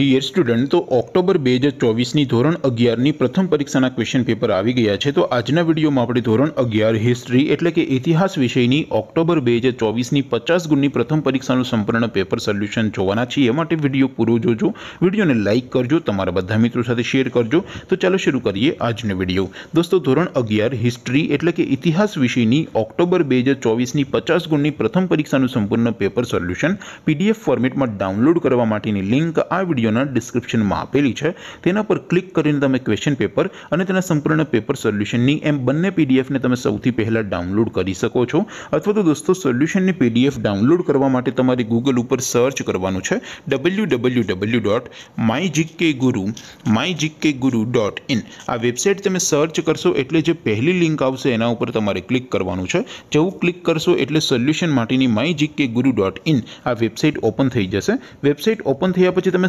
dear student તો October બે હજાર ચોવીસની ધોરણ અગિયારની પ્રથમ પરીક્ષાના ક્વેશ્ચન પેપર આવી ગયા છે તો આજના વિડીયોમાં આપણે ધોરણ અગિયાર હિસ્ટ્રી એટલે કે ઇતિહાસ વિષયની ઓક્ટોબર બે હજાર ચોવીસની પચાસ ગુણની પ્રથમ પરીક્ષાનું સંપૂર્ણ પેપર સોલ્યુશન જોવાના છીએ એ માટે વિડીયો પૂરો જોજો વિડીયોને લાઇક કરજો તમારા બધા મિત્રો સાથે શેર કરજો તો ચાલો શરૂ કરીએ આજનો વિડીયો દોસ્તો ધોરણ અગિયાર હિસ્ટ્રી એટલે કે ઇતિહાસ વિષયની ઓક્ટોબર બે હજાર ચોવીસની પચાસ ગુણની પ્રથમ પરીક્ષાનું સંપૂર્ણ પેપર સોલ્યુશન પીડીએફ ફોર્મેટમાં ડાઉનલોડ કરવા માટેની લિંક આ વિડીયો જોના ડિસ્ક્રિપ્શન માં આપેલી છે તેના પર ક્લિક કરીને તમે ક્વેશ્ચન પેપર અને તેના સંપૂર્ણ પેપર સોલ્યુશનની એમ બन्ने પીડીએફ ને તમે સૌથી પહેલા ડાઉનલોડ કરી શકો છો અથવા તો દોસ્તો સોલ્યુશન ની પીડીએફ ડાઉનલોડ કરવા માટે તમારે Google ઉપર સર્ચ કરવાનું છે www.mygkguru mygkguru.in આ વેબસાઈટ તમે સર્ચ કરશો એટલે જે પહેલી લિંક આવશે એના ઉપર તમારે ક્લિક કરવાનું છે જેવું ક્લિક કરશો એટલે સોલ્યુશન માટેની mygkguru.in આ વેબસાઈટ ઓપન થઈ જશે વેબસાઈટ ઓપન થઈયા પછી તમે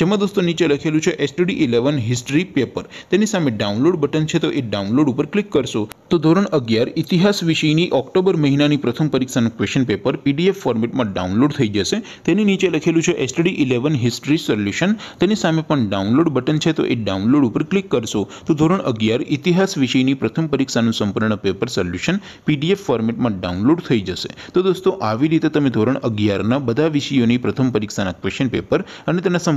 જોમે દોસ્તો નીચે લખેલું છે STD 11 હિસ્ટરી પેપર તેની સામે ડાઉનલોડ બટન છે તો એ ડાઉનલોડ ઉપર ક્લિક કરશો તો ધોરણ 11 ઇતિહાસ વિષયની ઓક્ટોબર મહિનાની પ્રથમ પરીક્ષાનું ક્વેશ્ચન પેપર PDF ફોર્મેટમાં ડાઉનલોડ થઈ જશે તેની નીચે લખેલું છે STD 11 હિસ્ટરી સોલ્યુશન તેની સામે પણ ડાઉનલોડ બટન છે તો એ ડાઉનલોડ ઉપર ક્લિક કરશો તો ધોરણ 11 ઇતિહાસ વિષયની પ્રથમ પરીક્ષાનું સંપૂર્ણ પેપર સોલ્યુશન PDF ફોર્મેટમાં ડાઉનલોડ થઈ જશે તો દોસ્તો આવી રીતે તમે ધોરણ 11 ના બધા વિષયોની પ્રથમ પરીક્ષાના ક્વેશ્ચન પેપર અને તેના સં